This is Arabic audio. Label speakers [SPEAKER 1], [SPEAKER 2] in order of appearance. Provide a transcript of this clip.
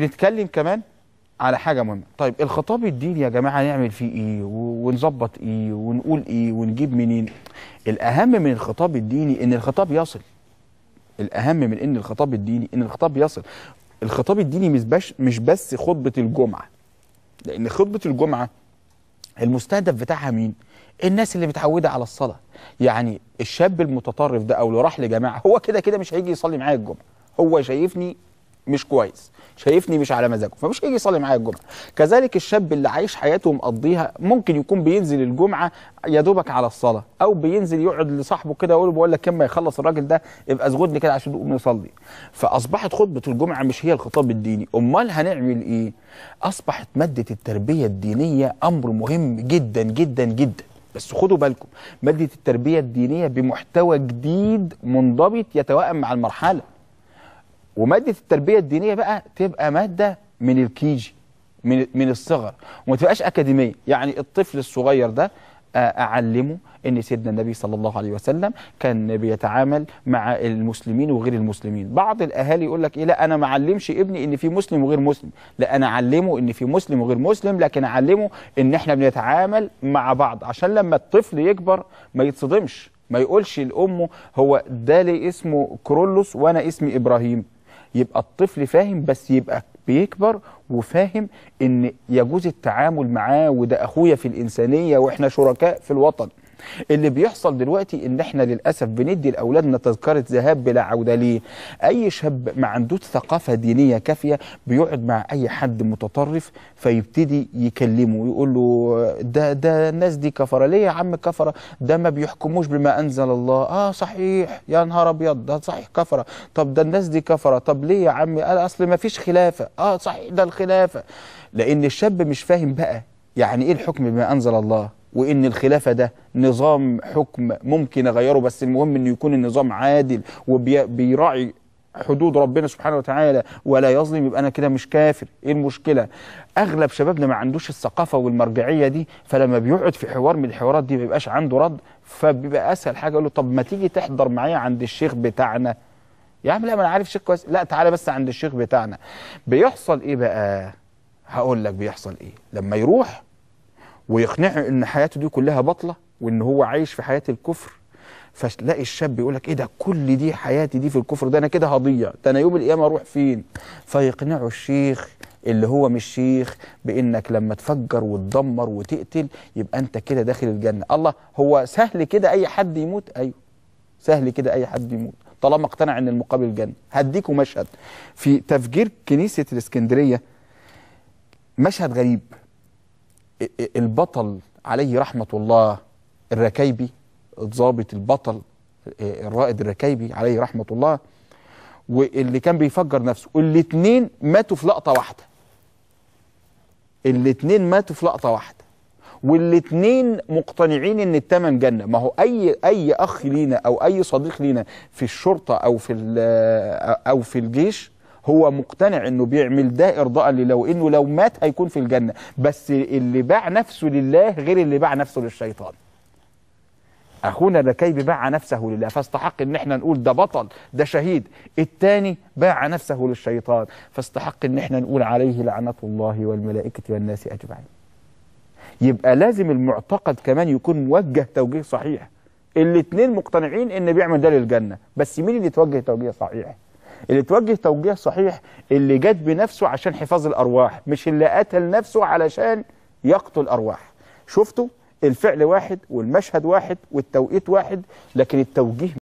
[SPEAKER 1] نتكلم كمان على حاجه مهمه طيب الخطاب الديني يا جماعه نعمل فيه ايه ونظبط ايه ونقول ايه ونجيب منين الاهم من الخطاب الديني ان الخطاب يصل الاهم من ان الخطاب الديني ان الخطاب يصل الخطاب الديني مش بس مش بس خطبه الجمعه لان خطبه الجمعه المستهدف بتاعها مين الناس اللي متعوده على الصلاه يعني الشاب المتطرف ده او اللي راح لجماعه هو كده كده مش هيجي يصلي معايا الجمعه هو شايفني مش كويس شايفني مش على مزاجه فمش هيجي يصلي معايا الجمعه كذلك الشاب اللي عايش حياته مقضيها ممكن يكون بينزل الجمعه يا دوبك على الصلاه او بينزل يقعد لصاحبه كده يقول بقول لك كم ما يخلص الراجل ده ابقى زغدني كده عشان نقوم نصلي فاصبحت خطبه الجمعه مش هي الخطاب الديني امال هنعمل ايه اصبحت ماده التربيه الدينيه امر مهم جدا جدا جدا بس خدوا بالكم ماده التربيه الدينيه بمحتوى جديد منضبط يتوائم مع المرحله وماده التربيه الدينيه بقى تبقى ماده من الكيجي من من الصغر وما تبقاش اكاديميه يعني الطفل الصغير ده آه، اعلمه ان سيدنا النبي صلى الله عليه وسلم كان بيتعامل مع المسلمين وغير المسلمين بعض الاهالي يقول لك ايه لا انا ما علمش ابني ان في مسلم وغير مسلم لا انا اعلمه ان في مسلم وغير مسلم لكن اعلمه ان احنا بنتعامل مع بعض عشان لما الطفل يكبر ما يتصدمش ما يقولش لامه هو ده ليه اسمه كرولوس وانا اسمي ابراهيم يبقى الطفل فاهم بس يبقى بيكبر وفاهم ان يجوز التعامل معاه وده اخويا في الانسانيه واحنا شركاء في الوطن اللي بيحصل دلوقتي ان احنا للاسف بندي لاولادنا تذكره ذهاب بلا عوده ليه اي شاب ما عندوش ثقافه دينيه كافيه بيقعد مع اي حد متطرف فيبتدي يكلمه ويقول له ده ده الناس دي كفره ليه يا عم كفره ده ما بيحكموش بما انزل الله اه صحيح يا نهار ابيض ده صحيح كفره طب ده الناس دي كفره طب ليه يا عم قال اصل ما فيش خلافه اه صحيح ده الخلافه لان الشاب مش فاهم بقى يعني ايه الحكم بما انزل الله وان الخلافه ده نظام حكم ممكن اغيره بس المهم انه يكون النظام عادل وبيراعي حدود ربنا سبحانه وتعالى ولا يظلم يبقى انا كده مش كافر ايه المشكله اغلب شبابنا ما عندوش الثقافه والمرجعيه دي فلما بيقعد في حوار من الحوارات دي ما بيبقاش عنده رد فبيبقى اسهل حاجه اقول له طب ما تيجي تحضر معايا عند الشيخ بتاعنا يا عم لا ما انا عارف شيخ كويس لا تعالى بس عند الشيخ بتاعنا بيحصل ايه بقى هقول لك بيحصل ايه لما يروح ويقنعه ان حياته دي كلها بطله وان هو عايش في حياه الكفر فتلاقي الشاب يقول لك ايه ده كل دي حياتي دي في الكفر ده انا كده هضيع ده انا يوم القيامه اروح فين فيقنعه الشيخ اللي هو مش شيخ بانك لما تفجر وتدمر وتقتل يبقى انت كده داخل الجنه الله هو سهل كده اي حد يموت ايوه سهل كده اي حد يموت طالما اقتنع ان المقابل جنه هديكوا مشهد في تفجير كنيسه الاسكندريه مشهد غريب البطل عليه رحمة الله الركايبي الضابط البطل آه، الرائد الركايبي عليه رحمة الله واللي كان بيفجر نفسه الاتنين ماتوا في لقطة واحدة الاثنين ماتوا في لقطة واحدة والاثنين مقتنعين ان التمن جنة ما هو اي اي اخ لينا او اي صديق لينا في الشرطة او في آه، او في الجيش هو مقتنع انه بيعمل ده ارضاء لله وانه لو مات هيكون في الجنه بس اللي باع نفسه لله غير اللي باع نفسه للشيطان اخونا لكيب باع نفسه لله فاستحق ان احنا نقول ده بطل ده شهيد الثاني باع نفسه للشيطان فاستحق ان احنا نقول عليه لعنه الله والملائكه والناس اجمعين يبقى لازم المعتقد كمان يكون موجه توجيه صحيح الاثنين مقتنعين ان بيعمل ده للجنه بس مين اللي توجه توجيه صحيح اللي توجه توجيه صحيح اللي جاد بنفسه عشان حفاظ الأرواح مش اللي قتل نفسه علشان يقتل أرواح شفتوا الفعل واحد والمشهد واحد والتوقيت واحد لكن التوجيه